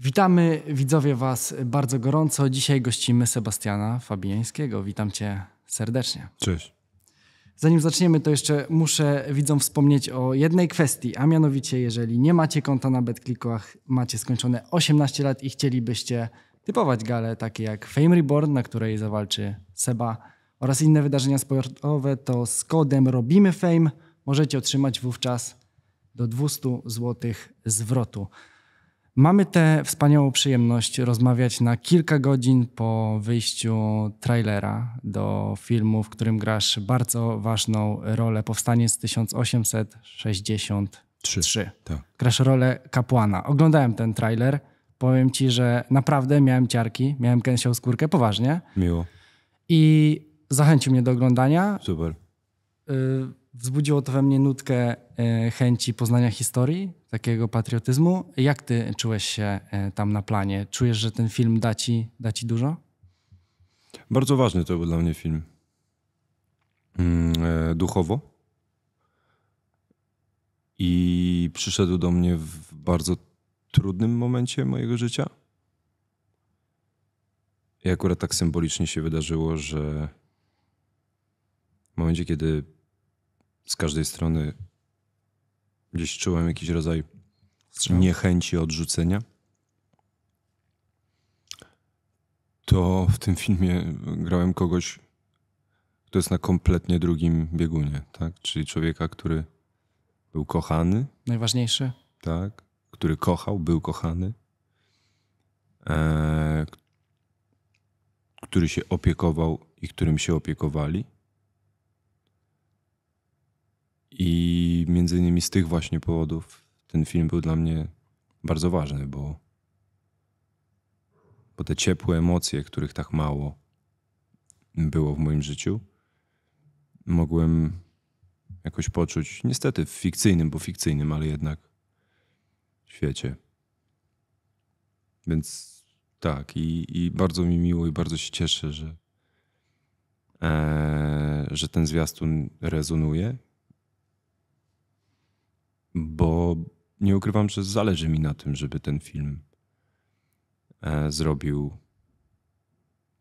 Witamy widzowie Was bardzo gorąco. Dzisiaj gościmy Sebastiana Fabiańskiego. Witam Cię serdecznie. Cześć. Zanim zaczniemy, to jeszcze muszę widzom wspomnieć o jednej kwestii, a mianowicie, jeżeli nie macie konta na BetClickach, macie skończone 18 lat i chcielibyście typować gale takie jak Fame Reborn, na której zawalczy Seba oraz inne wydarzenia sportowe, to z kodem Robimy Fame możecie otrzymać wówczas do 200 zł zwrotu. Mamy tę wspaniałą przyjemność rozmawiać na kilka godzin po wyjściu trailera do filmu, w którym grasz bardzo ważną rolę. Powstanie z 1863. Trzy. Tak. Grasz rolę kapłana. Oglądałem ten trailer. Powiem ci, że naprawdę miałem ciarki, miałem gęsią skórkę, poważnie. Miło. I zachęcił mnie do oglądania. Super. Y wzbudziło to we mnie nutkę y, chęci poznania historii, takiego patriotyzmu. Jak ty czułeś się e, tam na planie? Czujesz, że ten film da ci, da ci dużo? Bardzo ważny to był dla mnie film. Mm, e, duchowo. I przyszedł do mnie w bardzo trudnym momencie mojego życia. I akurat tak symbolicznie się wydarzyło, że w momencie, kiedy z każdej strony Gdzieś czułem jakiś rodzaj niechęci odrzucenia. To w tym filmie grałem kogoś, kto jest na kompletnie drugim biegunie, tak? Czyli człowieka, który był kochany. Najważniejszy. Tak. Który kochał, był kochany. E, który się opiekował i którym się opiekowali. I między innymi z tych właśnie powodów ten film był dla mnie bardzo ważny, bo, bo te ciepłe emocje, których tak mało było w moim życiu, mogłem jakoś poczuć, niestety w fikcyjnym, bo fikcyjnym, ale jednak świecie. Więc tak, i, i bardzo mi miło i bardzo się cieszę, że, e, że ten zwiastun rezonuje bo nie ukrywam, że zależy mi na tym, żeby ten film e, zrobił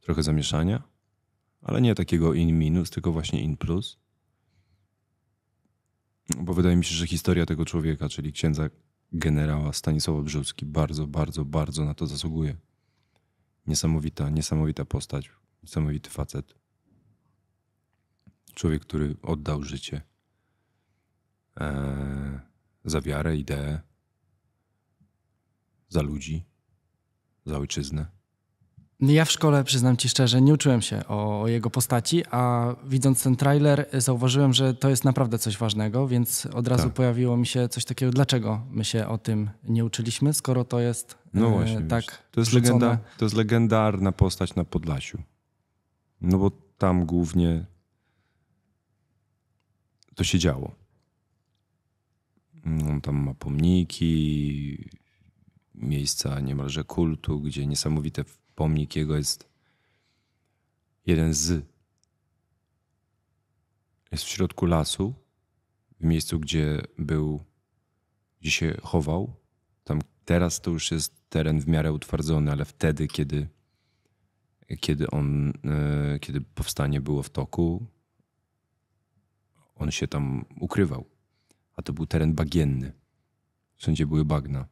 trochę zamieszania, ale nie takiego in minus, tylko właśnie in plus. Bo wydaje mi się, że historia tego człowieka, czyli księdza generała Stanisława Brzuski, bardzo, bardzo, bardzo na to zasługuje. Niesamowita, niesamowita postać, niesamowity facet. Człowiek, który oddał życie. Eee za wiarę, ideę, za ludzi, za ojczyznę? No ja w szkole, przyznam ci szczerze, nie uczyłem się o, jego postaci, a widząc ten trailer zauważyłem, że to jest naprawdę coś ważnego, więc od razu tak. pojawiło mi się coś takiego, dlaczego my się o tym nie uczyliśmy, skoro to jest no e, właśnie, e, tak to jest, legenda, to jest legendarna postać na Podlasiu. No bo tam głównie to się działo. Mm, on tam ma pomniki, miejsca niemalże kultu, gdzie niesamowite pomnik jego jest jeden z. Jest w środku lasu, w miejscu, gdzie był, gdzie się chował. Tam teraz to już jest teren w miarę utwardzony, ale wtedy, kiedy, kiedy on, e, kiedy powstanie było w toku, on się tam ukrywał a to był teren bagienny. Wszędzie były bagna.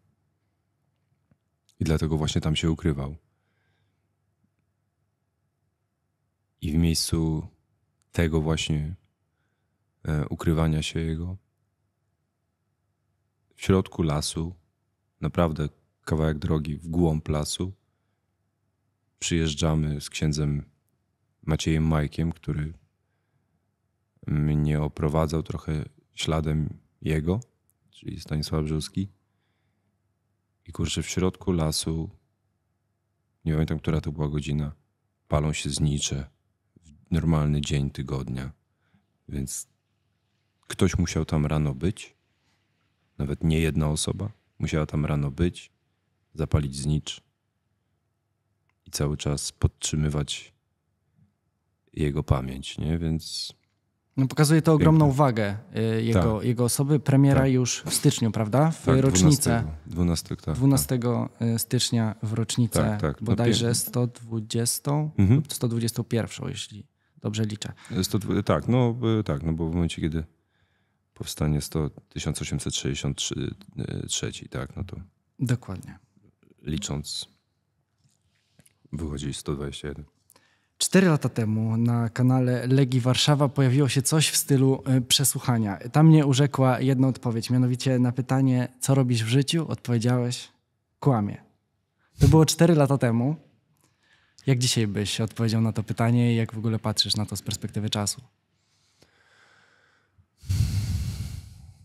I dlatego właśnie tam się ukrywał. I w miejscu tego właśnie e, ukrywania się jego, w środku lasu, naprawdę kawałek drogi w głąb lasu, przyjeżdżamy z księdzem Maciejem Majkiem, który mnie oprowadzał trochę śladem jego, czyli Stanisław Brzuski. I kurczę, w środku lasu, nie pamiętam, która to była godzina, palą się znicze w normalny dzień tygodnia. Więc ktoś musiał tam rano być, nawet nie jedna osoba musiała tam rano być, zapalić znicz i cały czas podtrzymywać jego pamięć, nie? Więc no, pokazuje to ogromną Piękne. wagę e, jego, tak. jego osoby. Premiera tak. już w styczniu, prawda? W tak, rocznicę. 12, 12, 12 stycznia w rocznicę tak, tak. No bodajże 120 mhm. lub 121, jeśli dobrze liczę. 100, e, tak, no, e, tak, no bo w momencie, kiedy powstanie 100, 1863, tak, no to... Dokładnie. Licząc wychodzi 121. 4 lata temu na kanale Legii Warszawa pojawiło się coś w stylu e, przesłuchania. Tam mnie urzekła jedna odpowiedź, mianowicie na pytanie, co robisz w życiu, odpowiedziałeś, kłamie. To było 4 lata temu. Jak dzisiaj byś odpowiedział na to pytanie i jak w ogóle patrzysz na to z perspektywy czasu?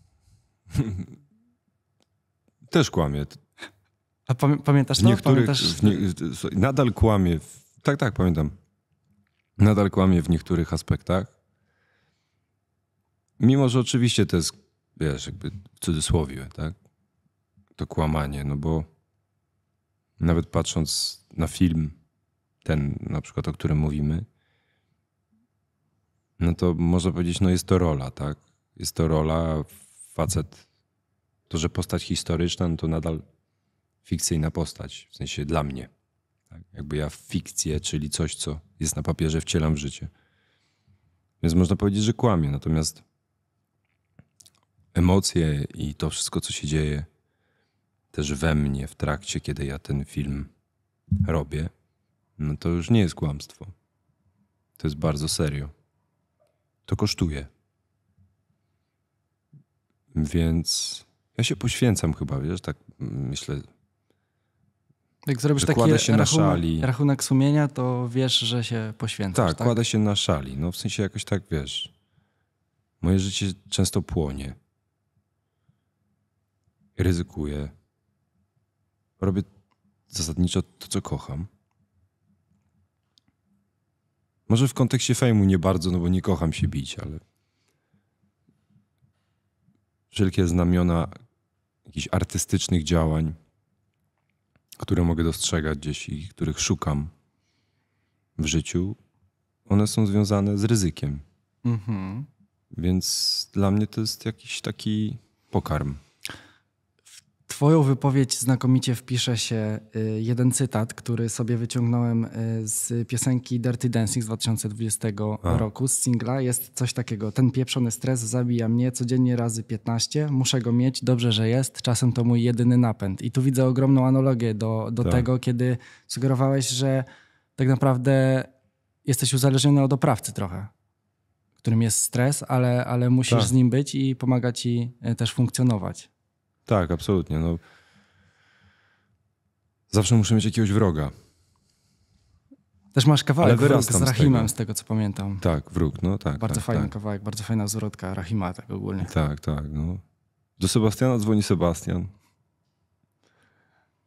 Też kłamie. A pamiętasz to? Niektórych, pamiętasz? W nie, nadal kłamie. Tak, tak, pamiętam nadal kłamie w niektórych aspektach. Mimo, że oczywiście to jest, wiesz, jakby w cudzysłowie, tak? To kłamanie, no bo nawet patrząc na film, ten na przykład, o którym mówimy, no to można powiedzieć, no jest to rola, tak? Jest to rola, facet. To, że postać historyczna, no to nadal fikcyjna postać, w sensie dla mnie. Tak? Jakby ja fikcję, czyli coś, co jest na papierze, wcielam w życie. Więc można powiedzieć, że kłamie. Natomiast emocje i to wszystko, co się dzieje też we mnie w trakcie, kiedy ja ten film robię, no to już nie jest kłamstwo. To jest bardzo serio. To kosztuje. Więc ja się poświęcam chyba, wiesz, tak mm, myślę jak zrobisz taki się rachunek, na szali. rachunek sumienia, to wiesz, że się poświęcasz. Tak, tak, kładę się na szali. No w sensie jakoś tak wiesz. Moje życie często płonie. Ryzykuję. Robię zasadniczo to, co kocham. Może w kontekście fejmu nie bardzo, no bo nie kocham się bić, ale wszelkie znamiona jakichś artystycznych działań które mogę dostrzegać gdzieś i których szukam w życiu, one są związane z ryzykiem. Mhm. Więc dla mnie to jest jakiś taki pokarm. Twoją wypowiedź znakomicie wpisze się y, jeden cytat, który sobie wyciągnąłem y, z piosenki Dirty Dancing z 2020 A. roku, z singla. Jest coś takiego. Ten pieprzony stres zabija mnie codziennie razy 15. Muszę go mieć, dobrze, że jest. Czasem to mój jedyny napęd. I tu widzę ogromną analogię do, do tak. tego, kiedy sugerowałeś, że tak naprawdę jesteś uzależniony od oprawcy trochę którym jest stres, ale, ale musisz tak. z nim być i pomaga ci e, też funkcjonować. Tak, absolutnie. No, zawsze muszę mieć jakiegoś wroga. Też masz kawałek wróg z Rahimem, z tego. z tego. co pamiętam. Tak, wróg, no tak. Bardzo tak, fajny tak. kawałek, bardzo fajna zwrotka Rahima tak ogólnie. Tak, tak. No. Do Sebastiana dzwoni Sebastian.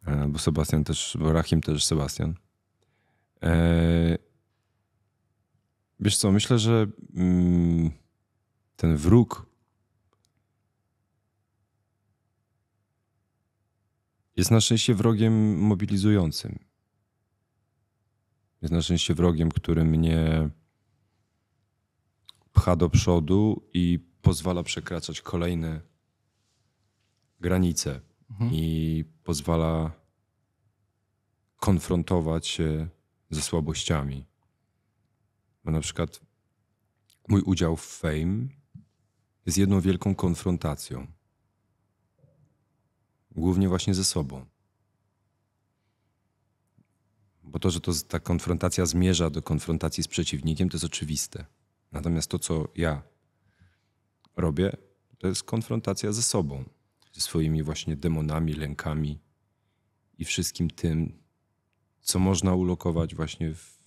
E, bo Sebastian też, bo Rahim też Sebastian. E, wiesz co, myślę, że mm, ten wróg jest na szczęście wrogiem mobilizującym. Jest na szczęście wrogiem, który mnie pcha do przodu i pozwala przekraczać kolejne granice mhm. i pozwala konfrontować się ze słabościami. Bo na przykład mój udział w Fame jest jedną wielką konfrontacją głównie właśnie ze sobą. Bo to, że to, ta konfrontacja zmierza do konfrontacji z przeciwnikiem, to jest oczywiste. Natomiast to, co ja robię, to jest konfrontacja ze sobą, ze swoimi właśnie demonami, lękami i wszystkim tym, co można ulokować właśnie w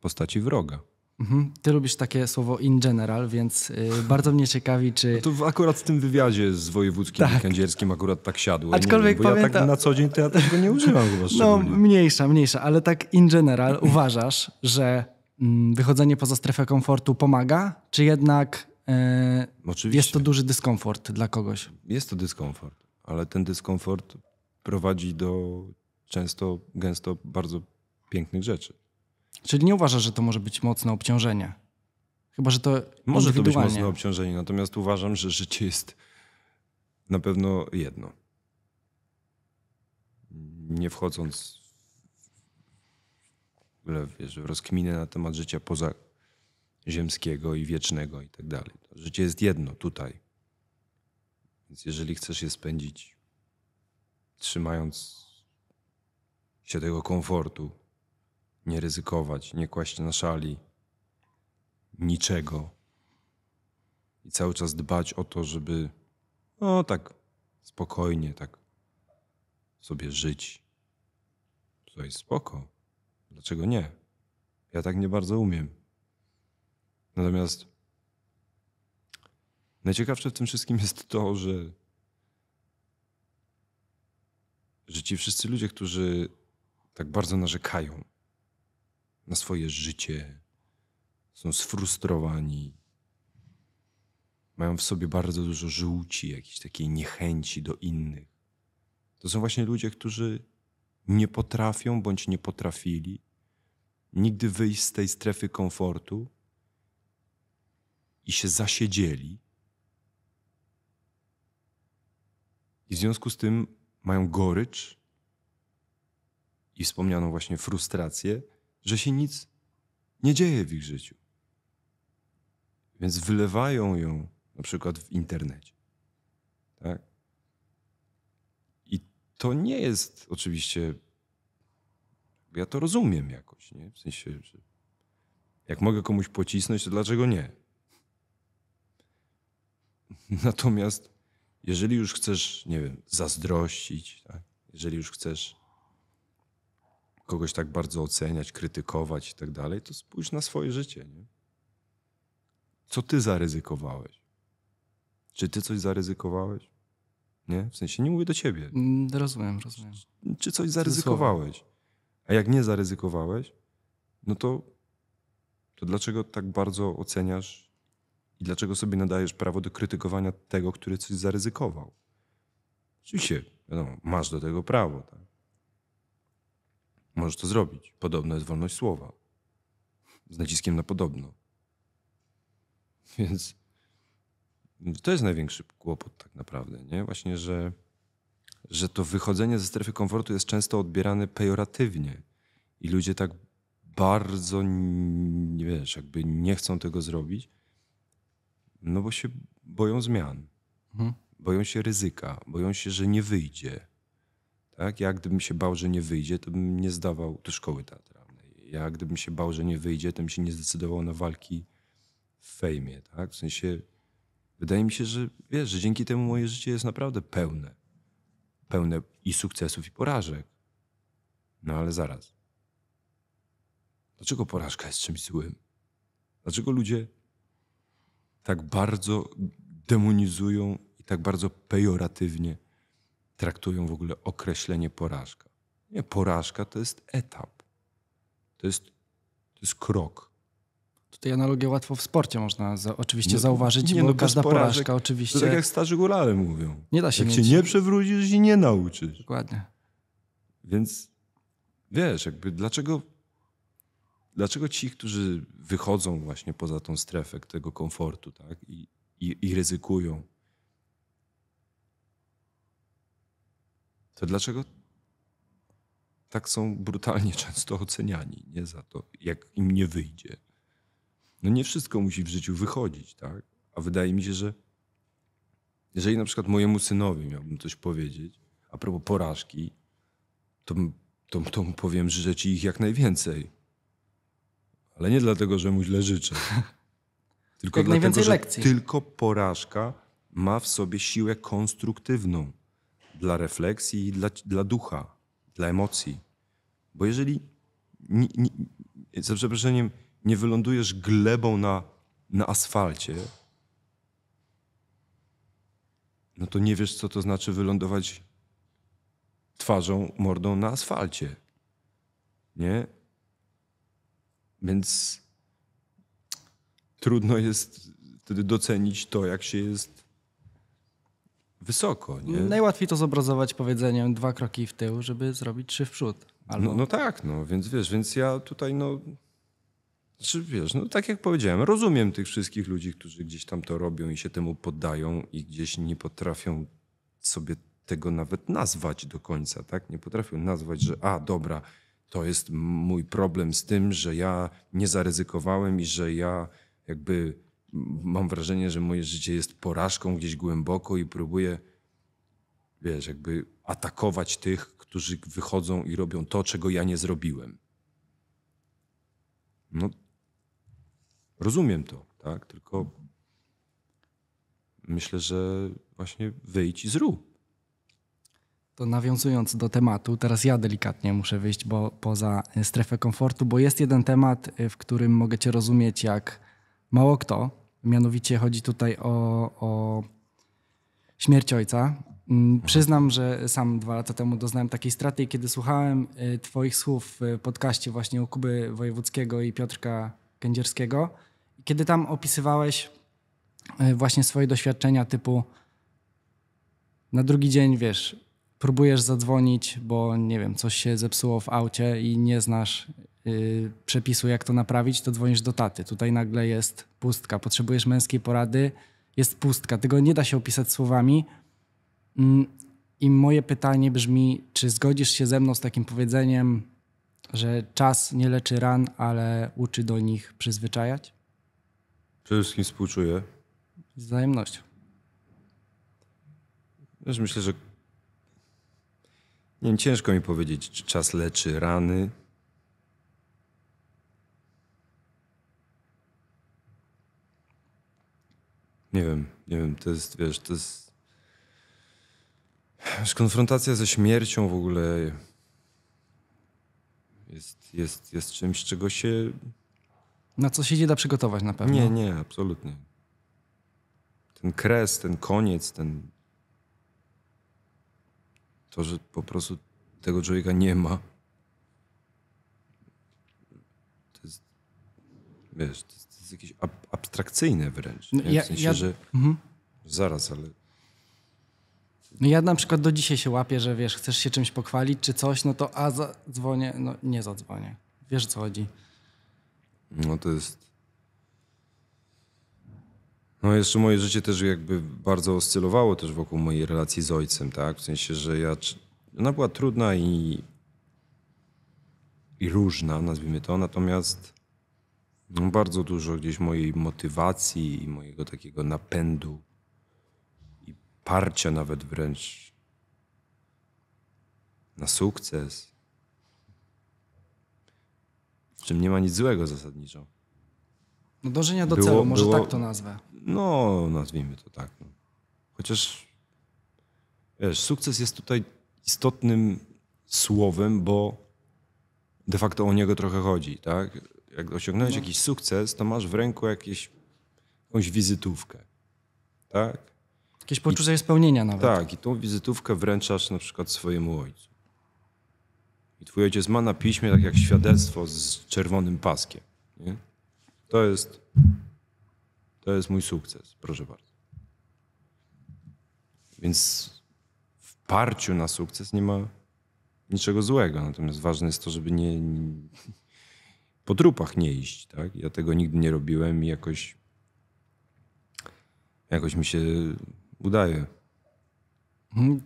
postaci wroga. Mhm. Ty lubisz takie słowo in general, więc y, bardzo mnie ciekawi, czy... No to akurat w tym wywiadzie z wojewódzkim tak. kędzierskim akurat tak siadło. Aczkolwiek nie, bo ja tak na co dzień to ja tego nie używam chyba No mniejsza, mniejsza, ale tak in general uważasz, że mm, wychodzenie poza strefę komfortu pomaga, czy jednak y, jest to duży dyskomfort dla kogoś? Jest to dyskomfort, ale ten dyskomfort prowadzi do często, gęsto bardzo pięknych rzeczy. Czyli nie uważasz, że to może być mocne obciążenie? Chyba, że to Może to być mocne obciążenie, natomiast uważam, że życie jest na pewno jedno. Nie wchodząc w, ogóle, wiesz, w rozkminę na temat życia poza ziemskiego i wiecznego i tak dalej. Życie jest jedno tutaj. Więc jeżeli chcesz je spędzić trzymając się tego komfortu, nie ryzykować, nie kłaść na szali niczego i cały czas dbać o to, żeby no tak spokojnie, tak sobie żyć. To jest spoko. Dlaczego nie? Ja tak nie bardzo umiem. Natomiast najciekawsze w tym wszystkim jest to, że, że ci wszyscy ludzie, którzy tak bardzo narzekają, na swoje życie, są sfrustrowani, mają w sobie bardzo dużo żółci, jakiejś takiej niechęci do innych. To są właśnie ludzie, którzy nie potrafią bądź nie potrafili nigdy wyjść z tej strefy komfortu i się zasiedzieli. I w związku z tym mają gorycz i wspomnianą właśnie frustrację, że się nic nie dzieje w ich życiu. Więc wylewają ją na przykład w internecie. Tak? I to nie jest oczywiście. Ja to rozumiem jakoś, nie? W sensie, że jak mogę komuś pocisnąć, to dlaczego nie? Natomiast jeżeli już chcesz, nie wiem, zazdrościć, tak? jeżeli już chcesz kogoś tak bardzo oceniać, krytykować i tak dalej, to spójrz na swoje życie. Nie? Co ty zaryzykowałeś? Czy ty coś zaryzykowałeś? Nie? W sensie nie mówię do ciebie. Mm, rozumiem, rozumiem. Czy coś zaryzykowałeś? A jak nie zaryzykowałeś, no to, to dlaczego tak bardzo oceniasz i dlaczego sobie nadajesz prawo do krytykowania tego, który coś zaryzykował? Oczywiście, wiadomo, masz do tego prawo, tak? Możesz to zrobić. Podobno jest wolność słowa. Z naciskiem na podobno. Więc to jest największy kłopot tak naprawdę, nie? Właśnie, że, że to wychodzenie ze strefy komfortu jest często odbierane pejoratywnie i ludzie tak bardzo, nie wiesz, jakby nie chcą tego zrobić, no bo się boją zmian, mhm. boją się ryzyka, boją się, że nie wyjdzie, tak? Ja gdybym się bał, że nie wyjdzie, to bym nie zdawał do szkoły teatralnej. Ja gdybym się bał, że nie wyjdzie, to bym się nie zdecydował na walki w fejmie. Tak? W sensie wydaje mi się, że wiesz, że dzięki temu moje życie jest naprawdę pełne. Pełne i sukcesów, i porażek. No ale zaraz. Dlaczego porażka jest czymś złym? Dlaczego ludzie tak bardzo demonizują i tak bardzo pejoratywnie traktują w ogóle określenie porażka. Nie, porażka to jest etap. To jest, to jest krok. Tutaj analogię łatwo w sporcie można za, oczywiście no, zauważyć, nie, bo no, każda porażek, porażka oczywiście... To tak jak starzy górale mówią. Nie da się Jak mieć. się nie przewrócisz i nie nauczysz. Dokładnie. Więc wiesz, jakby dlaczego, dlaczego ci, którzy wychodzą właśnie poza tą strefę tego komfortu tak, i, i, i ryzykują, to dlaczego tak są brutalnie często oceniani nie? za to, jak im nie wyjdzie? No nie wszystko musi w życiu wychodzić, tak? A wydaje mi się, że jeżeli na przykład mojemu synowi miałbym coś powiedzieć a propos porażki, to, to, to mu powiem, że życzę ci ich jak najwięcej. Ale nie dlatego, że mu źle życzę. Tylko jak dlatego, że lekcji. tylko porażka ma w sobie siłę konstruktywną dla refleksji i dla, dla ducha, dla emocji. Bo jeżeli, ni, ni, za przeproszeniem, nie wylądujesz glebą na, na asfalcie, no to nie wiesz, co to znaczy wylądować twarzą, mordą na asfalcie. Nie? Więc trudno jest wtedy docenić to, jak się jest wysoko. Nie? Najłatwiej to zobrazować powiedzeniem dwa kroki w tył, żeby zrobić trzy w przód. No, Albo... No, no, tak, no więc wiesz, więc ja tutaj no. czy wiesz, no tak jak powiedziałem, rozumiem tych wszystkich ludzi, którzy gdzieś tam to robią i się temu poddają i gdzieś nie potrafią sobie tego nawet nazwać do końca, tak? Nie potrafią nazwać, że a dobra, to jest mój problem z tym, że ja nie zaryzykowałem i że ja jakby mam wrażenie, że moje życie jest porażką gdzieś głęboko i próbuję, wiesz, jakby atakować tych, którzy wychodzą i robią to, czego ja nie zrobiłem. No, rozumiem to, tak? Tylko myślę, że właśnie wyjdź i zrób. To nawiązując do tematu, teraz ja delikatnie muszę wyjść bo, poza e, strefę komfortu, bo jest jeden temat, e, w którym mogę Cię rozumieć jak mało kto, Mianowicie chodzi tutaj o, o śmierć ojca. Mm, przyznam, że sam dwa lata temu doznałem takiej straty i kiedy słuchałem y, Twoich słów w podcaście właśnie u Kuby Wojewódzkiego i Piotrka Kędzierskiego, kiedy tam opisywałeś y, właśnie swoje doświadczenia typu na drugi dzień, wiesz, próbujesz zadzwonić, bo nie wiem, coś się zepsuło w aucie i nie znasz yy, przepisu, jak to naprawić, to dzwonisz do taty. Tutaj nagle jest pustka. Potrzebujesz męskiej porady, jest pustka. Tego nie da się opisać słowami. Mm, I moje pytanie brzmi, czy zgodzisz się ze mną z takim powiedzeniem, że czas nie leczy ran, ale uczy do nich przyzwyczajać? Przede wszystkim współczuję. Z wzajemnością. też myślę, że nie wiem, ciężko mi powiedzieć, czy czas leczy rany. Nie wiem, nie wiem, to jest, wiesz, to jest... Wiesz, konfrontacja ze śmiercią w ogóle jest, jest, jest czymś, czego się... Na co się nie da przygotować na pewno. Nie, nie, absolutnie. Ten kres, ten koniec, ten to, że po prostu tego człowieka nie ma. To jest, wiesz, to jest, to jest jakieś ab abstrakcyjne wręcz. No, ja, w sensie, ja... że mhm. zaraz, ale... No ja na przykład do dzisiaj się łapię, że wiesz, chcesz się czymś pochwalić czy coś, no to a zadzwonię, no nie zadzwonię. Wiesz co chodzi. No to jest... No jeszcze moje życie też jakby bardzo oscylowało też wokół mojej relacji z ojcem, tak? W sensie, że ja... Ona była trudna i, i różna, nazwijmy to, natomiast no, bardzo dużo gdzieś mojej motywacji i mojego takiego napędu i parcia nawet wręcz na sukces, w czym nie ma nic złego zasadniczo no dążenia do było, celu, może było, tak to nazwę. No, nazwijmy to tak. No. Chociaż wiesz, sukces jest tutaj istotnym słowem, bo de facto o niego trochę chodzi, tak? Jak osiągnąłeś no. jakiś sukces, to masz w ręku jakieś, jakąś wizytówkę, tak? Jakieś poczucie I, spełnienia nawet. Tak, i tą wizytówkę wręczasz na przykład swojemu ojcu. I twój ojciec ma na piśmie tak jak świadectwo z czerwonym paskiem, nie? To jest, to jest mój sukces, proszę bardzo. Więc w parciu na sukces nie ma niczego złego. Natomiast ważne jest to, żeby nie, nie po trupach nie iść. Tak? Ja tego nigdy nie robiłem i jakoś, jakoś mi się udaje.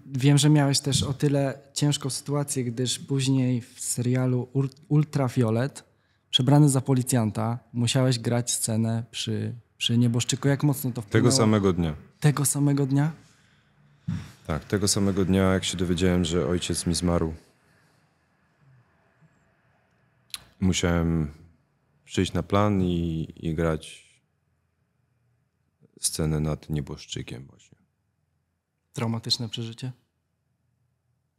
Wiem, że miałeś też o tyle ciężką sytuację, gdyż później w serialu Ultrafiolet przebrany za policjanta, musiałeś grać scenę przy, przy nieboszczyku. Jak mocno to wpłynęło? Tego samego dnia. Tego samego dnia? Tak, tego samego dnia, jak się dowiedziałem, że ojciec mi zmarł. Musiałem przyjść na plan i, i grać scenę nad nieboszczykiem właśnie. Traumatyczne przeżycie?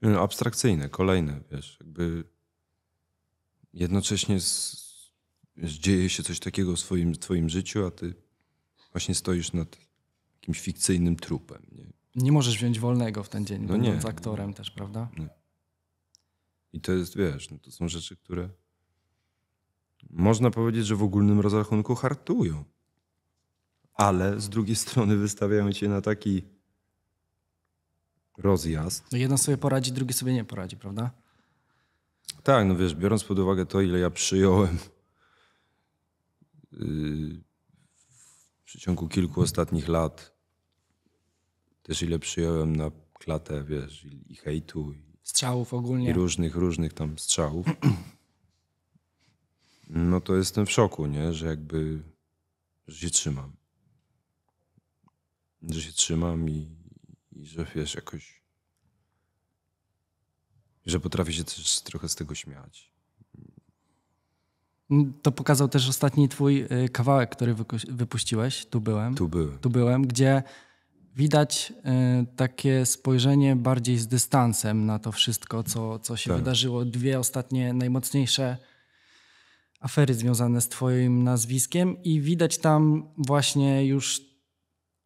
No, abstrakcyjne, kolejne, wiesz, jakby jednocześnie z, dzieje się coś takiego w swoim, twoim życiu, a ty właśnie stoisz nad jakimś fikcyjnym trupem. Nie, nie możesz wziąć wolnego w ten dzień, no będąc nie, no aktorem nie. też, prawda? Nie. I to jest, wiesz, no to są rzeczy, które można powiedzieć, że w ogólnym rozrachunku hartują. Ale z drugiej strony wystawiają cię na taki rozjazd. No jeden sobie poradzi, drugi sobie nie poradzi, prawda? Tak, no wiesz, biorąc pod uwagę to, ile ja przyjąłem Y, w przeciągu kilku ostatnich lat też ile przyjąłem na klatę, wiesz, i, hejtu. I, strzałów ogólnie. I różnych, różnych tam strzałów. No to jestem w szoku, nie? Że jakby, że się trzymam. Że się trzymam i, i że wiesz, jakoś że potrafię się też trochę z tego śmiać. To pokazał też ostatni twój y, kawałek, który wypuściłeś. Tu byłem. Tu byłem. Tu byłem, gdzie widać y, takie spojrzenie bardziej z dystansem na to wszystko, co, co się tak. wydarzyło. Dwie ostatnie najmocniejsze afery związane z twoim nazwiskiem i widać tam właśnie już,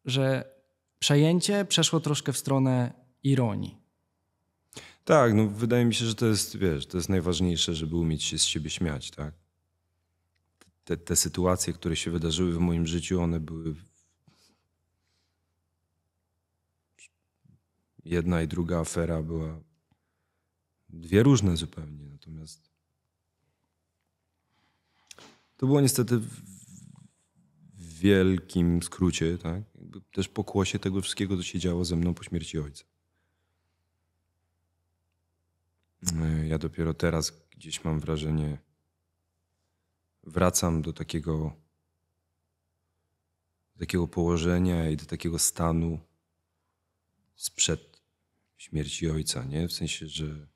że przejęcie przeszło troszkę w stronę ironii. Tak, no wydaje mi się, że to jest, wiesz, to jest najważniejsze, żeby umieć się z siebie śmiać, tak? te, te sytuacje, które się wydarzyły w moim życiu, one były jedna i druga afera była dwie różne zupełnie. Natomiast to było niestety w wielkim skrócie, tak? też pokłosie tego wszystkiego, co się działo ze mną po śmierci ojca. E, ja dopiero teraz gdzieś mam wrażenie, wracam do takiego, do takiego położenia i do takiego stanu sprzed śmierci ojca, nie? W sensie, że,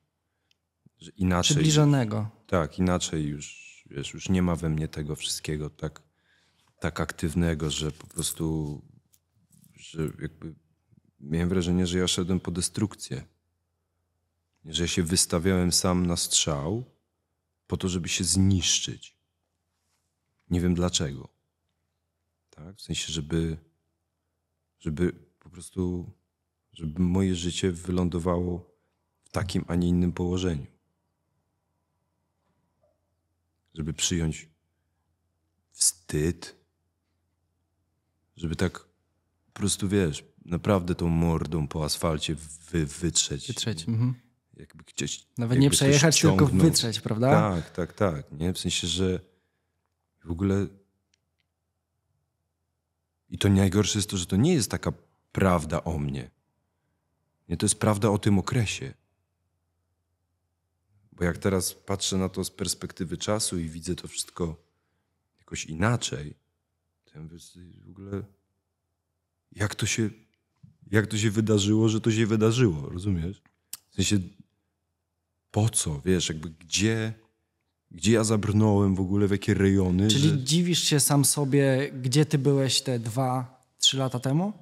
że inaczej. Przybliżonego. Tak, inaczej już, wiesz, już nie ma we mnie tego wszystkiego tak, tak aktywnego, że po prostu, że jakby miałem wrażenie, że ja szedłem po destrukcję. Że się wystawiałem sam na strzał po to, żeby się zniszczyć. Nie wiem dlaczego. Tak? W sensie, żeby, żeby po prostu, żeby moje życie wylądowało w takim, a nie innym położeniu. Żeby przyjąć wstyd, żeby tak po prostu, wiesz, naprawdę tą mordą po asfalcie wy, wytrzeć. Wytrzeć, mm. mhm. Jakby gdzieś, Nawet jakby nie przejechać, tylko wytrzeć, prawda? Tak, tak, tak. Nie? W sensie, że i w ogóle. I to najgorsze jest to, że to nie jest taka prawda o mnie. Nie, to jest prawda o tym okresie. Bo jak teraz patrzę na to z perspektywy czasu i widzę to wszystko jakoś inaczej, to ja mówię, w ogóle jak to się, jak to się wydarzyło, że to się wydarzyło, rozumiesz? W sensie po co, wiesz, jakby gdzie gdzie ja zabrnąłem w ogóle, w jakie rejony. Czyli że... dziwisz się sam sobie, gdzie ty byłeś te dwa, trzy lata temu?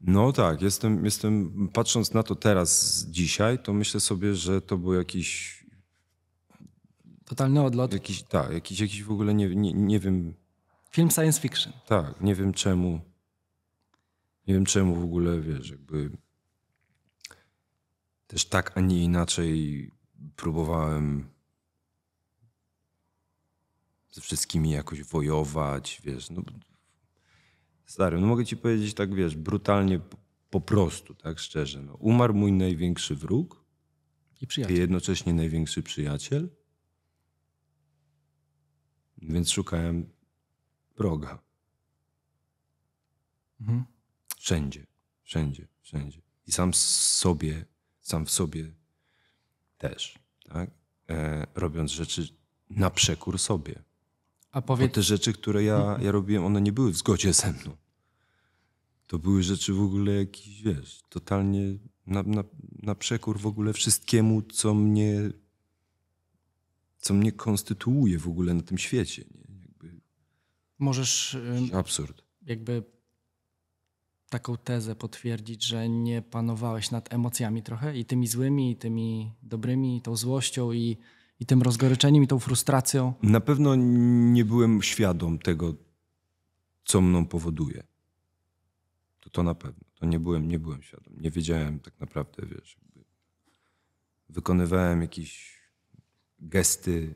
No tak, jestem, jestem, patrząc na to teraz, dzisiaj, to myślę sobie, że to był jakiś... Totalny odlot? Jakiś, tak, jakiś, jakiś w ogóle, nie, nie, nie wiem... Film science fiction. Tak, nie wiem czemu, nie wiem czemu w ogóle, wiesz, jakby też tak, a nie inaczej próbowałem ze wszystkimi jakoś wojować, wiesz, no, stary, no mogę ci powiedzieć tak, wiesz, brutalnie, po prostu, tak szczerze, no, umarł mój największy wróg i przyjaciel. I jednocześnie największy przyjaciel, więc szukałem wroga. Mhm. Wszędzie, wszędzie, wszędzie. I sam sobie, sam w sobie też, tak? E, robiąc rzeczy na przekór sobie. A powiedz... te rzeczy, które ja, mhm. ja robiłem, one nie były w zgodzie ze mną. To były rzeczy w ogóle jakieś, wiesz, totalnie na, na, na przekór w ogóle wszystkiemu, co mnie, co mnie konstytuuje w ogóle na tym świecie. Nie? Jakby... Możesz... Absurd. Jakby taką tezę potwierdzić, że nie panowałeś nad emocjami trochę i tymi złymi, i tymi dobrymi, i tą złością i i tym rozgoryczeniem i tą frustracją? Na pewno nie byłem świadom tego, co mną powoduje. To, to na pewno. To nie byłem, nie byłem świadom. Nie wiedziałem tak naprawdę, wiesz. Wykonywałem jakieś gesty,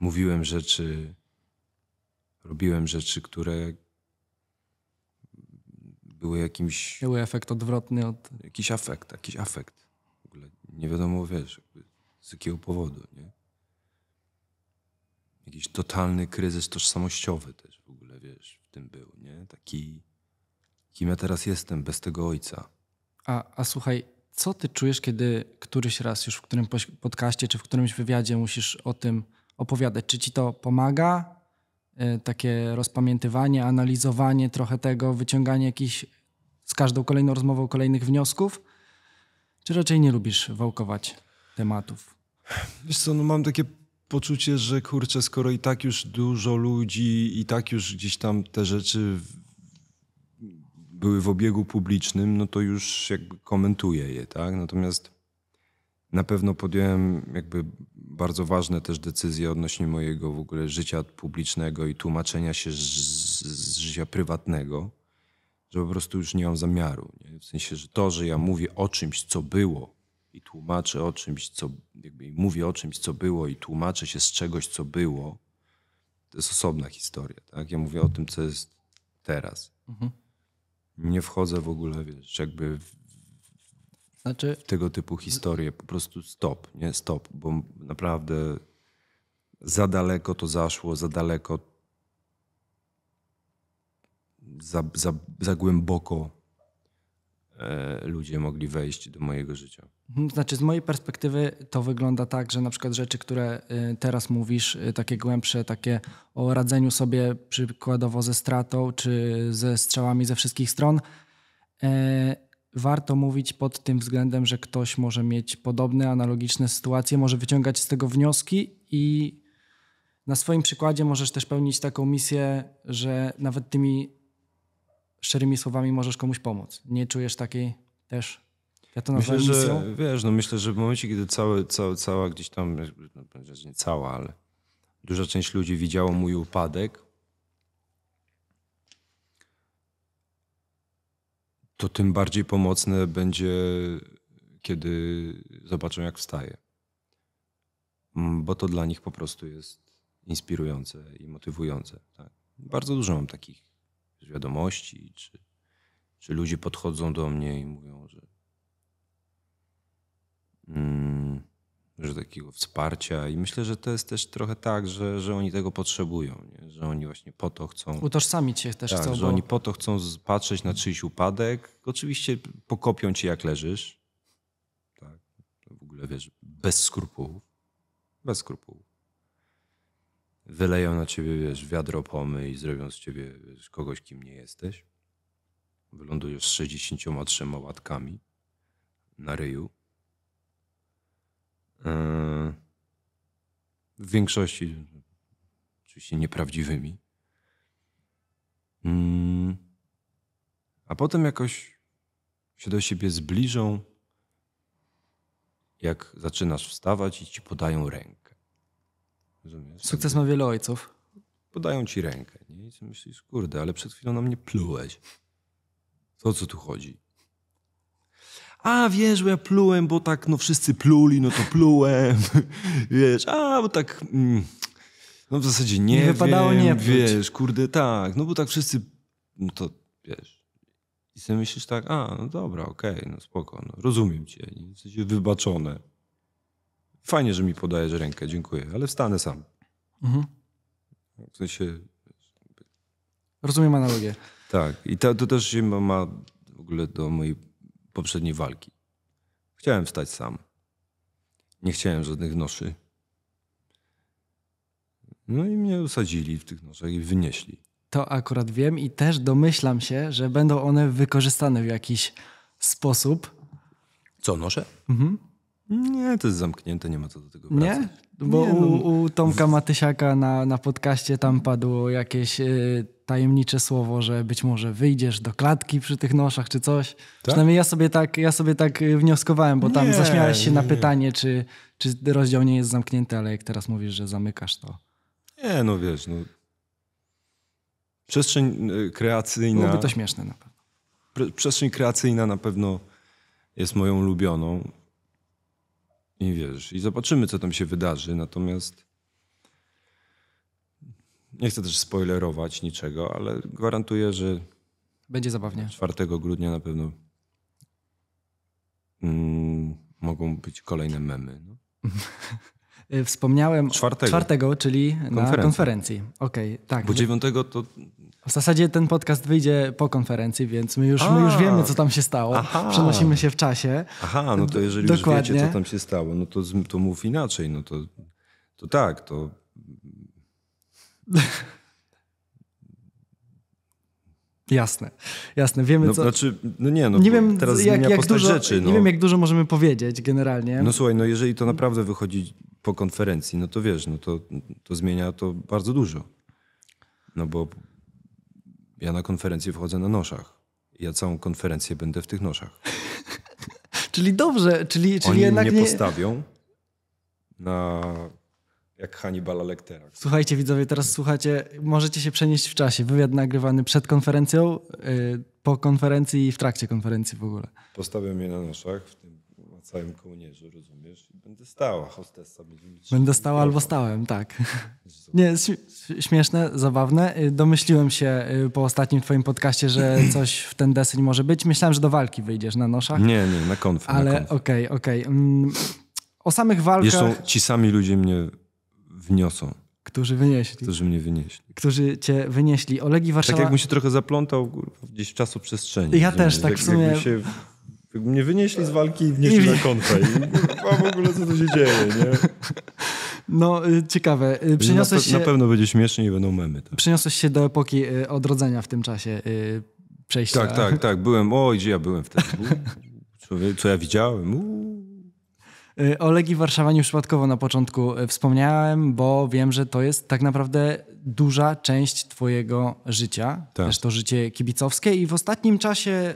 mówiłem rzeczy, robiłem rzeczy, które były jakimś... Były efekt odwrotny od... Jakiś afekt, jakiś afekt. W ogóle nie wiadomo, wiesz, jakby z jakiego powodu, nie? Jakiś totalny kryzys tożsamościowy też w ogóle, wiesz, w tym był, nie? Taki, kim ja teraz jestem bez tego ojca. A, a słuchaj, co ty czujesz, kiedy któryś raz już w którym podcaście czy w którymś wywiadzie musisz o tym opowiadać? Czy ci to pomaga? E, takie rozpamiętywanie, analizowanie trochę tego, wyciąganie jakichś z każdą kolejną rozmową kolejnych wniosków? Czy raczej nie lubisz wałkować tematów? Wiesz co, no mam takie poczucie, że kurczę, skoro i tak już dużo ludzi, i tak już gdzieś tam te rzeczy były w obiegu publicznym, no to już jakby komentuję je, tak? Natomiast na pewno podjąłem jakby bardzo ważne też decyzje odnośnie mojego w ogóle życia publicznego i tłumaczenia się z, z życia prywatnego, że po prostu już nie mam zamiaru. Nie? W sensie, że to, że ja mówię o czymś, co było, i tłumaczę o czymś, co jakby mówię o czymś, co było i tłumaczę się z czegoś, co było, to jest osobna historia. Tak? Ja mówię o tym, co jest teraz. Mhm. Nie wchodzę w ogóle, wiesz, jakby w, znaczy... w tego typu historie. Po prostu stop, nie stop, bo naprawdę za daleko to zaszło, za daleko, za, za, za głęboko E, ludzie mogli wejść do mojego życia. Mhm, znaczy, z mojej perspektywy to wygląda tak, że na przykład rzeczy, które y, teraz mówisz, y, takie głębsze, takie o radzeniu sobie przykładowo ze stratą czy ze strzałami ze wszystkich stron, e, warto mówić pod tym względem, że ktoś może mieć podobne, analogiczne sytuacje, może wyciągać z tego wnioski i na swoim przykładzie możesz też pełnić taką misję, że nawet tymi szczerymi słowami możesz komuś pomóc. Nie czujesz takiej też ja to myślę, że wiesz, no myślę, że w momencie, kiedy cały, cały, cała gdzieś tam, no, nie cała, ale duża część ludzi widziało mój upadek, to tym bardziej pomocne będzie, kiedy zobaczą, jak wstaje, mm, Bo to dla nich po prostu jest inspirujące i motywujące. Tak? Bardzo dużo mam takich z wiadomości, czy, czy ludzie podchodzą do mnie i mówią, że, mm, że takiego wsparcia. I myślę, że to jest też trochę tak, że, że oni tego potrzebują, nie? że oni właśnie po to chcą. Utożsamić się też tak, chcą. Że bo... oni po to chcą patrzeć na czyjś upadek. Oczywiście pokopią cię, jak leżysz. Tak? W ogóle wiesz, bez skrupułów. Bez skrupułów wyleją na ciebie, wiesz, wiadro pomy i zrobią z ciebie wiesz, kogoś, kim nie jesteś. Wylądujesz z 63 łatkami na ryju. Eee, w większości oczywiście nieprawdziwymi. Mm, a potem jakoś się do siebie zbliżą, jak zaczynasz wstawać i ci podają rękę. Rozumiesz? Sukces ma wielu ojców. Podają ci rękę. Nie? I myślisz, kurde, ale przed chwilą na mnie plułeś. To o co tu chodzi? A wiesz, bo ja plułem, bo tak no wszyscy pluli, no to plułem. wiesz, a bo tak. Mm, no w zasadzie nie. Nie wiem, nie pluć. Wiesz, kurde, tak. No bo tak wszyscy. No to wiesz. I sobie myślisz tak, a no dobra, okej, okay, no spoko, no, rozumiem cię. Nie? W sensie wybaczone fajnie, że mi podajesz rękę, dziękuję, ale wstanę sam. Mhm. W sensie... Rozumiem analogię. Tak. I to, to też się ma, w ogóle do mojej poprzedniej walki. Chciałem wstać sam. Nie chciałem żadnych noszy. No i mnie usadzili w tych noszach i wynieśli. To akurat wiem i też domyślam się, że będą one wykorzystane w jakiś sposób. Co, noszę? Mhm. Nie, to jest zamknięte, nie ma co do tego wracać. Nie? Bo nie, no. u, u, Tomka Matysiaka na, na podcaście tam padło jakieś y, tajemnicze słowo, że być może wyjdziesz do klatki przy tych noszach czy coś. Tak? Przynajmniej ja sobie tak, ja sobie tak y, wnioskowałem, bo tam zaśmiałeś się nie, na pytanie, czy, czy rozdział nie jest zamknięty, ale jak teraz mówisz, że zamykasz to... Nie, no wiesz, no... Przestrzeń y, kreacyjna... Byłoby to śmieszne na pewno. Przestrzeń kreacyjna na pewno jest moją ulubioną i wiesz, i zobaczymy, co tam się wydarzy. Natomiast nie chcę też spoilerować niczego, ale gwarantuję, że. Będzie zabawnie. 4 grudnia na pewno mm, mogą być kolejne memy. No. Y, wspomniałem czwartego, czwartego czyli konferencji. na konferencji. Okej, okay, tak. Bo dziewiątego to... W zasadzie ten podcast wyjdzie po konferencji, więc my już, my już wiemy, co tam się stało. Aha. Przenosimy się w czasie. Aha, no to jeżeli już wiecie, co tam się stało, no to, to mów inaczej. No to, to tak, to... Jasne, jasne. Wiemy, no, co... Znaczy, no nie, no, nie wiem, teraz jak, jak dużo, rzeczy. No. Nie wiem, jak dużo możemy powiedzieć generalnie. No słuchaj, no jeżeli to naprawdę wychodzi po konferencji, no to wiesz, no to, to zmienia to bardzo dużo. No bo ja na konferencję wchodzę na noszach. Ja całą konferencję będę w tych noszach. czyli dobrze, czyli, czyli Oni jednak mnie nie... postawią na jak Hannibala Lectera. Słuchajcie widzowie, teraz słuchacie, możecie się przenieść w czasie. Wywiad nagrywany przed konferencją, y, po konferencji i w trakcie konferencji w ogóle. Postawię mnie na noszach w tym całym kołnierzu, rozumiesz? I będę stała, hostessa. Będę stała albo stałem, tak. Nie, śmieszne, zabawne. Y, domyśliłem się y, po ostatnim twoim podcaście, że coś w ten deseń może być. Myślałem, że do walki wyjdziesz na noszach. Nie, nie, na konf. Ale okej, okej. Okay, mm, okay. O samych walkach... Zresztą ci sami ludzie mnie wniosą, Którzy wynieśli. Którzy mnie wynieśli. Którzy cię wynieśli. Olegi tak Warszawa... Tak jakbym się trochę zaplątał gdzieś w czasu przestrzeni. Ja też tak w sumie... Jakby się, jakby mnie wynieśli z walki i wnieśli na konta. I, a w ogóle co tu się dzieje, nie? No, y, ciekawe. Y, przeniosłeś na, się... na pewno będzie śmiesznie i będą memy. Tak. Przeniosłeś się do epoki y, odrodzenia w tym czasie przejścia. Tak, tak, tak. Byłem, o, gdzie ja byłem wtedy? Co ja widziałem? Uuu. Y, o Legii Warszawa nie przypadkowo na początku y, wspomniałem, bo wiem, że to jest tak naprawdę duża część twojego życia. Tak. Też to życie kibicowskie i w ostatnim czasie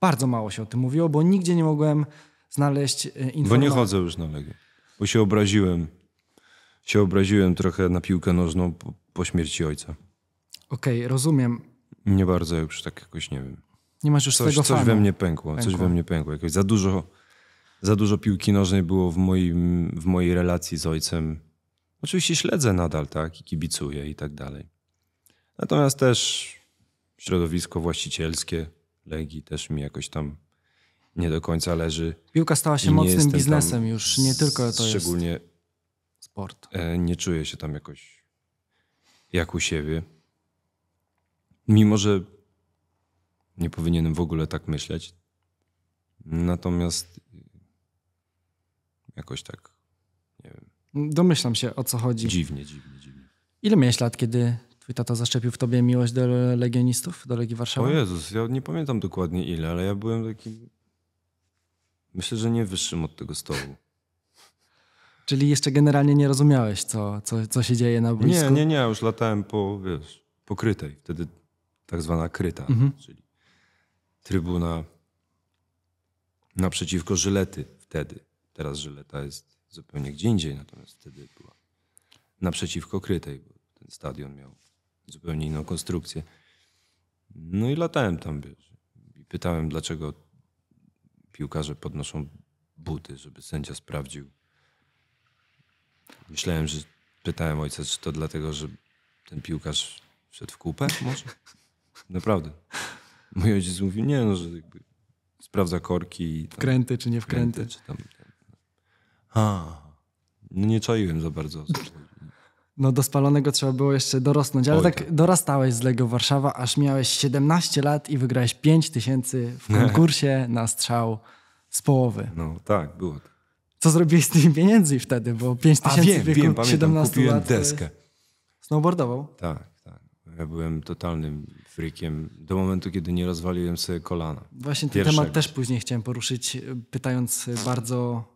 bardzo mało się o tym mówiło, bo nigdzie nie mogłem znaleźć informacji. Y, bo nie chodzę już na Legię, bo się obraziłem. Się obraziłem trochę na piłkę nożną po, po śmierci ojca. Okej, okay, rozumiem. Nie bardzo, już tak jakoś nie wiem. Nie masz już coś, swojego Coś fanu. we mnie pękło, pękło, coś we mnie pękło. Jakoś za dużo za dużo piłki nożnej było w, moim, w mojej relacji z ojcem. Oczywiście śledzę nadal, tak, i kibicuję i tak dalej. Natomiast też środowisko właścicielskie Legii też mi jakoś tam nie do końca leży. Piłka stała się mocnym biznesem już, nie tylko to szczególnie jest sport. E, nie czuję się tam jakoś jak u siebie. Mimo, że nie powinienem w ogóle tak myśleć. Natomiast jakoś tak, nie wiem. Domyślam się, o co chodzi. Dziwnie, dziwnie, dziwnie. Ile miałeś lat, kiedy twój tata zaszczepił w tobie miłość do legionistów, do Legii Warszawy? O Jezus, ja nie pamiętam dokładnie ile, ale ja byłem takim, myślę, że nie wyższym od tego stołu. Czyli jeszcze generalnie nie rozumiałeś, co, co, co się dzieje na boisku? Nie, nie, nie. Już latałem po, wiesz, pokrytej, Wtedy tak zwana kryta, mhm. czyli trybuna naprzeciwko Żylety wtedy. Teraz Żyleta jest zupełnie gdzie indziej, natomiast wtedy była naprzeciwko Krytej, bo ten stadion miał zupełnie inną konstrukcję. No i latałem tam, wiesz, i pytałem, dlaczego piłkarze podnoszą buty, żeby sędzia sprawdził. Myślałem, że pytałem ojca, czy to dlatego, że ten piłkarz wszedł w kupę może? Naprawdę. Mój ojciec mówił, nie no, że jakby sprawdza korki. Tam, wkręty czy nie wkręty. Kręty, czy tam, a, no nie czaiłem za bardzo. No do spalonego trzeba było jeszcze dorosnąć, ale tak, tak, dorastałeś z Lego Warszawa, aż miałeś 17 lat i wygrałeś 5 tysięcy w konkursie na strzał z połowy. No tak, było to. Co zrobiłeś z tymi pieniędzmi wtedy, bo 5 tysięcy wiem, w wieku wiem, pamiętam, 17 kupiłem lat e, deskę. Snowboardował? Tak, tak. Ja byłem totalnym frikiem do momentu, kiedy nie rozwaliłem sobie kolana. Właśnie ten Pierwszego. temat też później chciałem poruszyć, pytając bardzo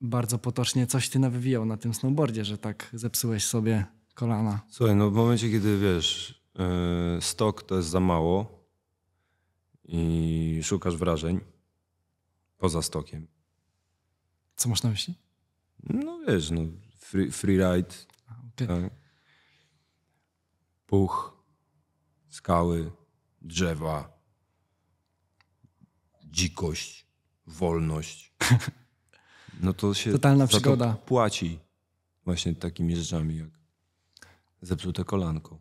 bardzo potocznie coś ty nawywijał na tym snowboardzie, że tak zepsułeś sobie kolana. Słuchaj, no w momencie, kiedy wiesz, e, stok to jest za mało i szukasz wrażeń poza stokiem. Co masz na myśli? No wiesz, no free, free ride, A, okay. tak. puch, skały, drzewa, dzikość, wolność. No to się Totalna przygoda. To płaci właśnie takimi rzeczami jak zepsute kolanko.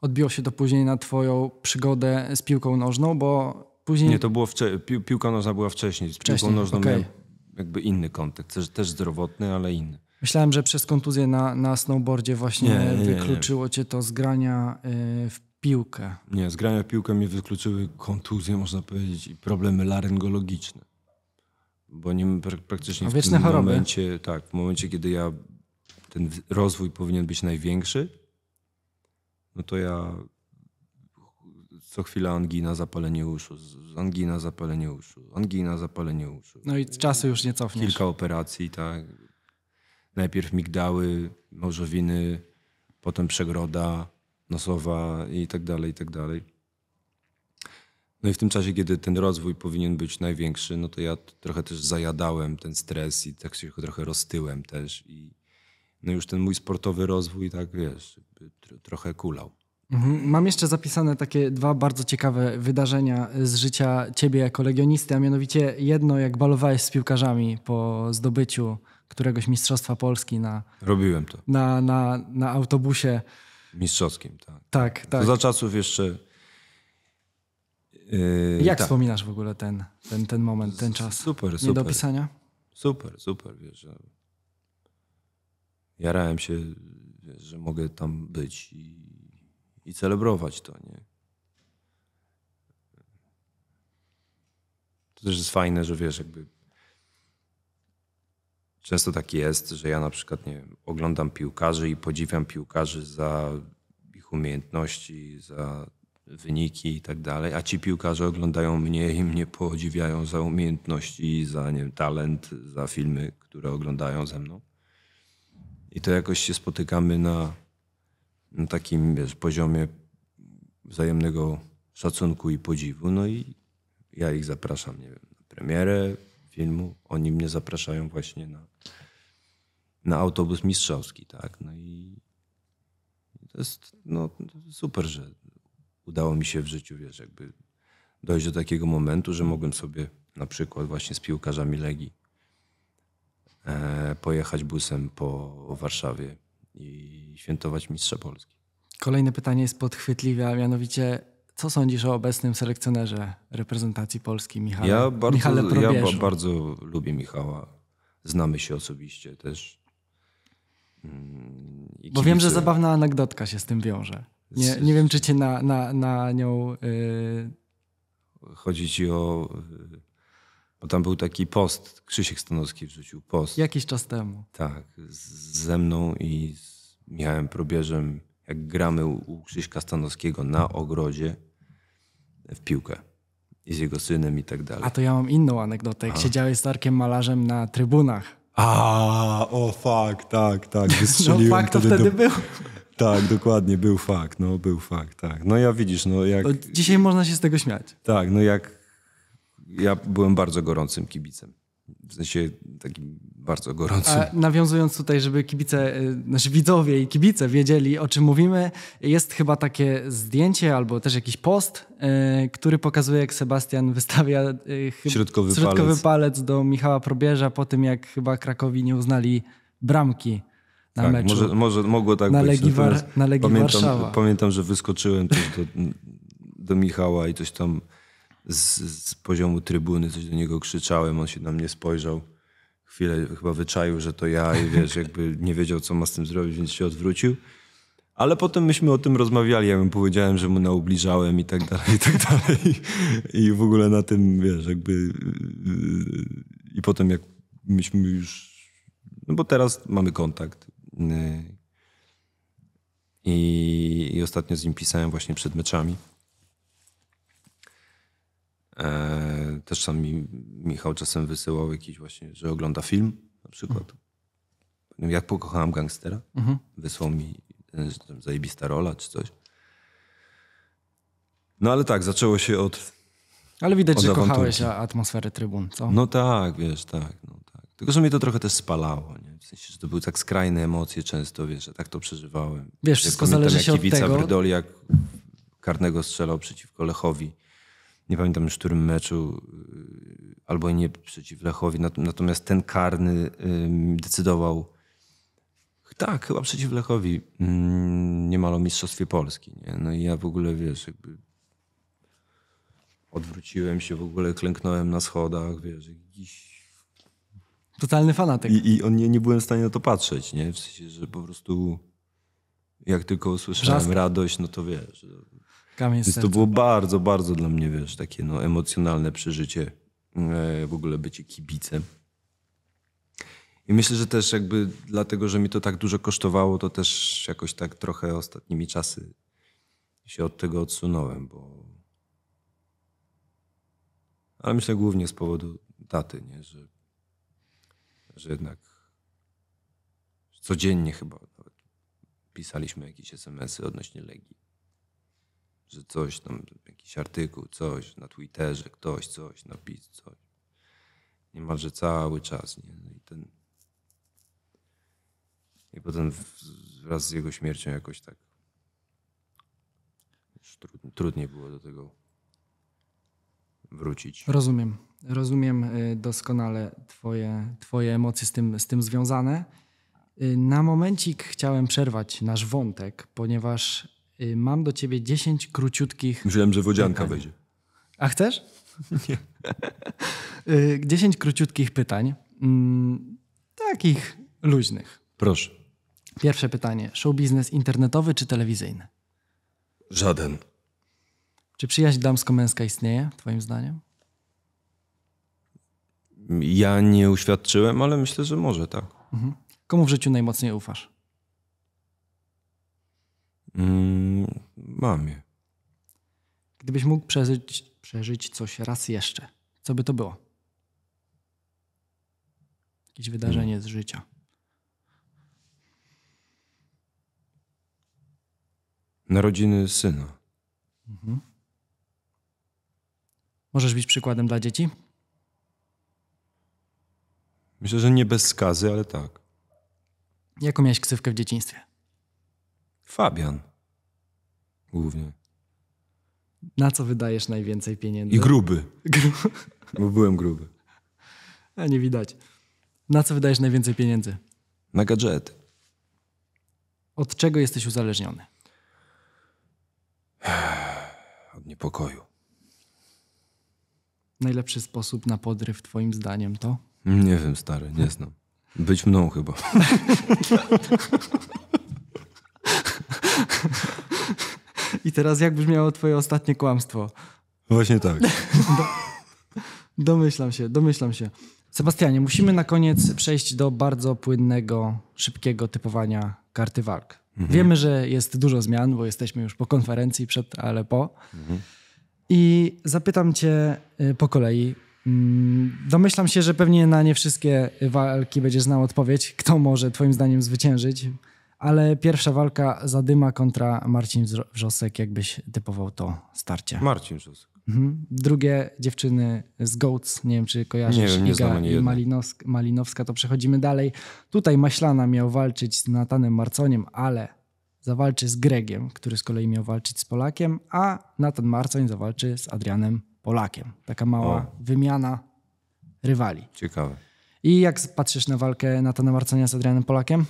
Odbiło się to później na twoją przygodę z piłką nożną, bo później... Nie, to było wcze... Pi piłka nożna była wcześniej. Z wcześniej, piłką nożną okay. miałem jakby inny kontekst, też, też zdrowotny, ale inny. Myślałem, że przez kontuzję na, na snowboardzie właśnie nie, nie, wykluczyło nie. cię to z grania y, w piłkę. Nie, z grania w piłkę mnie wykluczyły kontuzje, można powiedzieć, i problemy laryngologiczne bo nie praktycznie w tym choroby. momencie, tak, w momencie, kiedy ja ten rozwój powinien być największy, no to ja co chwila angina, zapalenie uszu, angina, zapalenie uszu, angina, zapalenie uszu. No i czasu już nie cofniesz. Kilka operacji, tak. Najpierw migdały, małżowiny, potem przegroda nosowa i tak dalej, i tak dalej. No i w tym czasie, kiedy ten rozwój powinien być największy, no to ja trochę też zajadałem ten stres i tak się trochę roztyłem też. I no już ten mój sportowy rozwój, tak wiesz, trochę kulał. Mhm. Mam jeszcze zapisane takie dwa bardzo ciekawe wydarzenia z życia ciebie jako legionisty, a mianowicie jedno, jak balowałeś z piłkarzami po zdobyciu któregoś Mistrzostwa Polski na. Robiłem to. Na, na, na autobusie. Mistrzowskim, tak. Tak, tak. To za tak. czasów jeszcze Yy, Jak tak. wspominasz w ogóle ten, ten, ten moment, ten czas? Super, super. Nie do opisania? Super, super, wiesz. Że jarałem się, wiesz, że mogę tam być i, i celebrować to, nie? To też jest fajne, że wiesz, jakby często tak jest, że ja na przykład, nie wiem, oglądam piłkarzy i podziwiam piłkarzy za ich umiejętności, za wyniki i tak dalej, a ci piłkarze oglądają mnie i mnie podziwiają za umiejętności, za nie wiem, talent, za filmy, które oglądają ze mną. I to jakoś się spotykamy na, na takim wiesz, poziomie wzajemnego szacunku i podziwu. No i ja ich zapraszam, nie wiem, na premierę filmu. Oni mnie zapraszają właśnie na, na autobus mistrzowski, tak? No i to jest no, super, że udało mi się w życiu, wiesz, jakby dojść do takiego momentu, że mogłem sobie na przykład właśnie z piłkarzami Legii e, pojechać busem po Warszawie i świętować Mistrza Polski. Kolejne pytanie jest podchwytliwe, a mianowicie co sądzisz o obecnym selekcjonerze reprezentacji Polski, Michale, ja bardzo, Michale Ja bardzo lubię Michała. Znamy się osobiście też. Mm, Bo wiem, że zabawna anegdotka się z tym wiąże. Nie, nie wiem, czy cię na, na, na nią... Yy... Chodzi ci o... Y, bo tam był taki post, Krzysiek Stanowski wrzucił post. Jakiś czas temu. Tak, ze mną i z Michałem Probierzem, jak gramy u, u Krzyśka Stanowskiego na ogrodzie w piłkę i z jego synem i tak dalej. A to ja mam inną anegdotę. Jak A. siedziałeś z Darkiem Malarzem na trybunach. A, o fak, tak, tak. no fakt to wtedy, wtedy do... był. Tak, dokładnie, był fakt, no był fakt, tak. No ja widzisz, no jak... dzisiaj można się z tego śmiać. Tak, no jak... Ja byłem bardzo gorącym kibicem. W sensie takim bardzo gorącym. A nawiązując tutaj, żeby kibice, y, nasi widzowie i kibice wiedzieli, o czym mówimy, jest chyba takie zdjęcie albo też jakiś post, y, który pokazuje, jak Sebastian wystawia y, środkowy, środkowy palec. palec do Michała Probierza po tym, jak chyba Krakowi nie uznali bramki na tak, meczu. Może, może mogło tak na być. Legii, na Legii pamiętam, Warszawa. Pamiętam, że wyskoczyłem też do, do Michała i coś tam z, z, poziomu trybuny coś do niego krzyczałem, on się na mnie spojrzał. Chwilę chyba wyczaił, że to ja i wiesz, jakby nie wiedział, co ma z tym zrobić, więc się odwrócił. Ale potem myśmy o tym rozmawiali, ja mu powiedziałem, że mu naubliżałem i tak dalej, i tak dalej. I w ogóle na tym, wiesz, jakby... I potem jak myśmy już... No bo teraz mamy kontakt, Y, I, I, ostatnio z nim pisałem właśnie przed meczami. E, też sam mi, Michał czasem wysyłał jakiś właśnie, że ogląda film na przykład. Mhm. Jak pokochałem gangstera, mhm. wysłał mi e, że zajebista rola czy coś. No ale tak, zaczęło się od ale widać, od że awanturki. kochałeś atmosferę trybun, co? No tak, wiesz, tak. No. Tylko, że mnie to trochę też spalało. Nie? W sensie, że to były tak skrajne emocje często, wiesz, że tak to przeżywałem. Wiesz, wszystko pamiętam, zależy się jak kibica tego. jak karnego strzelał przeciwko Lechowi. Nie pamiętam już w którym meczu, y, albo nie przeciw Lechowi. Natomiast ten karny decydował, tak, chyba przeciw Lechowi, niemal o Mistrzostwie Polski. Nie? No i ja w ogóle, wiesz, jakby odwróciłem się, w ogóle klęknąłem na schodach, wiesz, jakiś Totalny fanatyk. I, i on nie, nie byłem w stanie na to patrzeć, nie? W sensie, że po prostu jak tylko usłyszałem radość, no to wiesz. Kamień Więc to było bardzo, bardzo dla mnie, wiesz, takie no, emocjonalne przeżycie e, w ogóle bycie kibicem. I myślę, że też jakby dlatego, że mi to tak dużo kosztowało, to też jakoś tak trochę ostatnimi czasy się od tego odsunąłem, bo... Ale myślę głównie z powodu taty, nie? Że że jednak codziennie chyba pisaliśmy jakieś SMS-y odnośnie Legii. Że coś tam, jakiś artykuł, coś na Twitterze, ktoś, coś, napis, coś. Niemalże cały czas. Nie? No i, ten... I potem wraz z jego śmiercią jakoś tak już trudniej było do tego wrócić. Rozumiem. Rozumiem y, doskonale twoje, twoje emocje z tym, z tym związane. Y, na momencik chciałem przerwać nasz wątek, ponieważ y, mam do ciebie 10 króciutkich. Myślałem, że wodzianka wejdzie. A chcesz? Nie. 10 króciutkich pytań. Mm, takich luźnych. Proszę. Pierwsze pytanie. Show biznes internetowy czy telewizyjny? Żaden. Czy przyjaźń damsko-męska istnieje, Twoim zdaniem? Ja nie uświadczyłem, ale myślę, że może tak. Mhm. Komu w życiu najmocniej ufasz? Mm, mamie. Gdybyś mógł przeżyć, przeżyć coś raz jeszcze, co by to było? Jakieś wydarzenie mm. z życia. Narodziny syna. Mhm. Możesz być przykładem dla dzieci? Myślę, że nie bez skazy, ale tak. Jaką miałeś ksywkę w dzieciństwie? Fabian. Głównie. Na co wydajesz najwięcej pieniędzy? I gruby. Gru... Bo byłem gruby. A nie widać. Na co wydajesz najwięcej pieniędzy? Na gadżety. Od czego jesteś uzależniony? Od niepokoju najlepszy sposób na podryw twoim zdaniem to? Nie wiem, stary, nie znam. Być mną chyba. I teraz jak brzmiało twoje ostatnie kłamstwo? Właśnie tak. Do, domyślam się, domyślam się. Sebastianie, musimy na koniec przejść do bardzo płynnego, szybkiego typowania karty walk. Mhm. Wiemy, że jest dużo zmian, bo jesteśmy już po konferencji, przed, ale po. Mhm. I zapytam cię y, po kolei. Mm, domyślam się, że pewnie na nie wszystkie walki będziesz znał odpowiedź, kto może twoim zdaniem zwyciężyć, ale pierwsza walka Zadyma kontra Marcin Wrzosek, jakbyś typował to starcie. Marcin Wrzosek. Mhm. Drugie dziewczyny z Goats, nie wiem czy kojarzysz, nie nie Iga i Malinowska, Malinowska, to przechodzimy dalej. Tutaj Maślana miał walczyć z Natanem Marconiem, ale zawalczy z Gregiem, który z kolei miał walczyć z Polakiem, a Nathan Marcoń zawalczy z Adrianem Polakiem. Taka mała o. wymiana rywali. Ciekawe. I jak patrzysz na walkę Natana Marconia z Adrianem Polakiem?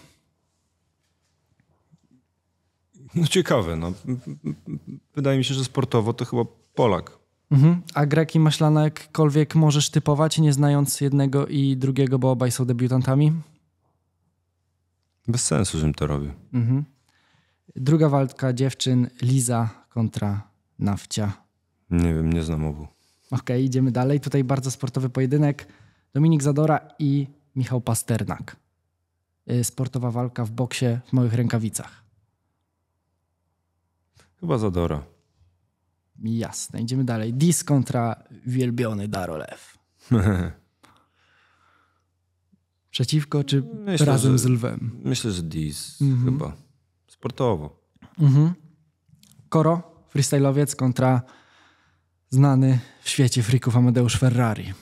No ciekawe, no. Wydaje mi się, że sportowo to chyba Polak. Mhm. A Grek i Maślana jakkolwiek możesz typować, nie znając jednego i drugiego, bo obaj są debiutantami? Bez sensu, żebym to robił. Mhm. Druga walka dziewczyn Liza kontra Nafcia. Nie wiem, nie znam obu. Okej, okay, idziemy dalej. Tutaj bardzo sportowy pojedynek. Dominik Zadora i Michał Pasternak. Y, sportowa walka w boksie w małych rękawicach. Chyba Zadora. Jasne, idziemy dalej. Dis kontra wielbiony Darolew. Przeciwko czy myślę, razem że, z lwem? Myślę, że Dis mhm. chyba sportowo. Mhm. Koro, freestyle'owiec kontra znany w świecie frików Amadeusz Ferrari.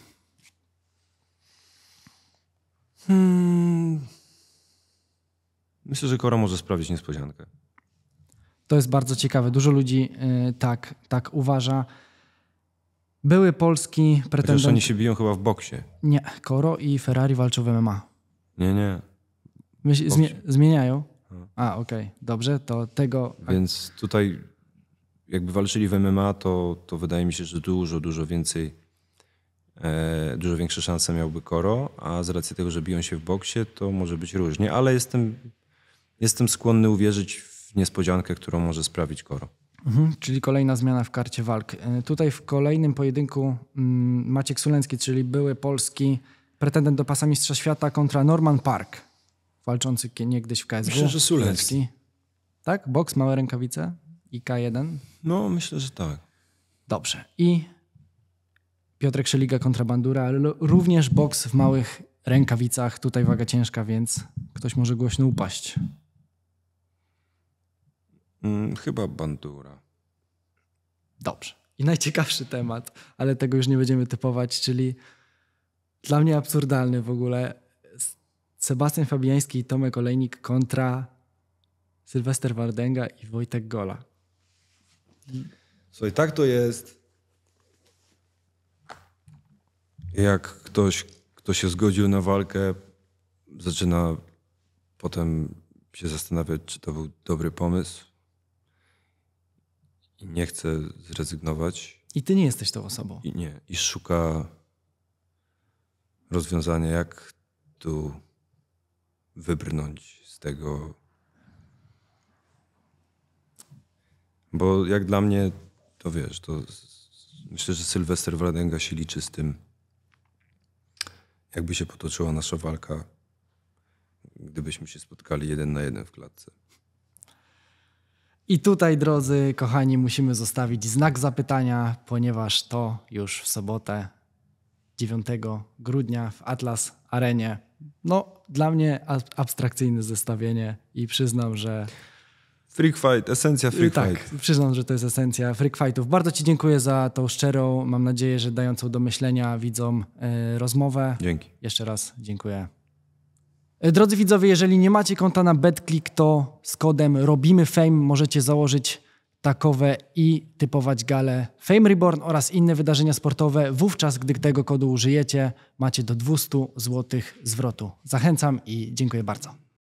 Hmm. Myślę, że Koro może sprawić niespodziankę. To jest bardzo ciekawe. Dużo ludzi yy, tak, tak uważa. Były polski pretendent... Chociaż oni się biją chyba w boksie. Nie, Koro i Ferrari walczą w MMA. Nie, nie. zmieniają? A, okej, okay. dobrze, to tego. Więc tutaj, jakby walczyli w MMA, to, to wydaje mi się, że dużo, dużo więcej, e, dużo większe szanse miałby Koro, a z racji tego, że biją się w boksie, to może być różnie, ale jestem, jestem skłonny uwierzyć w niespodziankę, którą może sprawić Koro. Mhm, czyli kolejna zmiana w karcie walk. E, tutaj w kolejnym pojedynku mm, Maciek Suleński, czyli były polski pretendent do pasa Mistrza Świata kontra Norman Park walczący niegdyś w KSW. Myślę, że Sulecki. Tak? Boks, małe rękawice i K1? No, myślę, że tak. Dobrze. I Piotrek Szeliga kontrabandura, ale Również boks w małych rękawicach. Tutaj waga ciężka, więc ktoś może głośno upaść. Mm, chyba Bandura. Dobrze. I najciekawszy temat, ale tego już nie będziemy typować, czyli dla mnie absurdalny w ogóle Sebastian Fabiański i Tomek Olejnik kontra Sylwester Wardęga i Wojtek Gola. Słuchaj, tak to jest. Jak ktoś, kto się zgodził na walkę, zaczyna potem się zastanawiać, czy to był dobry pomysł. I nie chce zrezygnować. I ty nie jesteś tą osobą. I nie. I szuka rozwiązania, jak tu wybrnąć z tego. Bo jak dla mnie, to wiesz, to myślę, że Sylwester Wladenga się liczy z tym, jakby się potoczyła nasza walka, gdybyśmy się spotkali jeden na jeden w klatce. I tutaj, drodzy kochani, musimy zostawić znak zapytania, ponieważ to już w sobotę 9 grudnia w Atlas Arenie. No, dla mnie abstrakcyjne zestawienie i przyznam, że Freak fight, esencja freak tak, fight. przyznam, że to jest esencja freak fightów. Bardzo Ci dziękuję za tą szczerą, mam nadzieję, że dającą do myślenia widzom e, rozmowę. Dzięki. Jeszcze raz dziękuję. E, drodzy widzowie, jeżeli nie macie konta na BetClick, to z kodem ROBIMYFAME możecie założyć takowe i typować gale Fame Reborn oraz inne wydarzenia sportowe. Wówczas, gdy tego kodu użyjecie, macie do 200 zł zwrotu. Zachęcam i dziękuję bardzo.